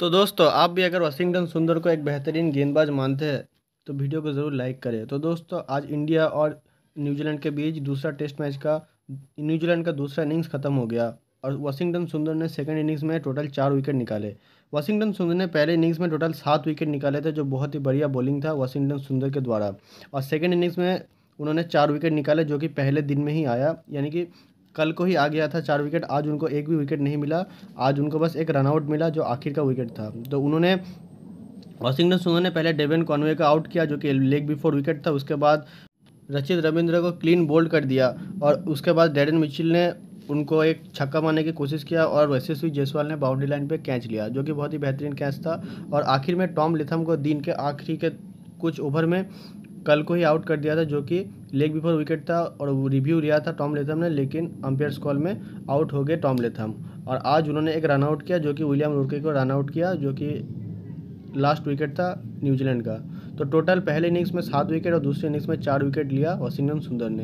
तो दोस्तों आप भी अगर वाशिंगटन सुंदर को एक बेहतरीन गेंदबाज मानते हैं तो वीडियो को ज़रूर लाइक करें तो दोस्तों आज इंडिया और न्यूजीलैंड के बीच दूसरा टेस्ट मैच का न्यूजीलैंड का दूसरा इनिंग्स खत्म हो गया और वाशिंगटन सुंदर ने सेकेंड इनिंग्स में टोटल चार विकेट निकाले वाशिंगटन सुंदर ने पहले इनिंग्स में टोटल सात विकेट निकाले थे जो बहुत ही बढ़िया बॉलिंग था वाशिंगटन सुंदर के द्वारा और सेकेंड इनिंग्स में उन्होंने चार विकेट निकाले जो कि पहले दिन में ही आया यानी कि कल को ही आ गया था चार विकेट आज उनको एक भी विकेट नहीं मिला आज उनको बस एक रनआउट मिला जो आखिर का विकेट था तो उन्होंने वॉशिंगटन सुंदर ने पहले डेवन कॉनवे का आउट किया जो कि लेग बिफोर विकेट था उसके बाद रचित रविंद्र को क्लीन बोल्ड कर दिया और उसके बाद डेडन मिचिल ने उनको एक छक्का मारने की कोशिश किया और वैसे जयसवाल ने बाउंड्री लाइन पे कैच लिया जो कि बहुत ही बेहतरीन कैच था और आखिर में टॉम लिथम को दिन के आखिरी के कुछ ओवर में कल को ही आउट कर दिया था जो कि लेग बिफोर विकेट था और रिव्यू लिया था टॉम लेथम ने लेकिन अंपायर्स स्कॉल में आउट हो गए टॉम लेथम और आज उन्होंने एक रन आउट किया जो कि विलियम रुके को रन आउट किया जो कि लास्ट विकेट था न्यूजीलैंड का तो टोटल पहले इनिंग्स में सात विकेट और दूसरे इनिंग्स में चार विकेट लिया वॉशिंगटन सुंदर ने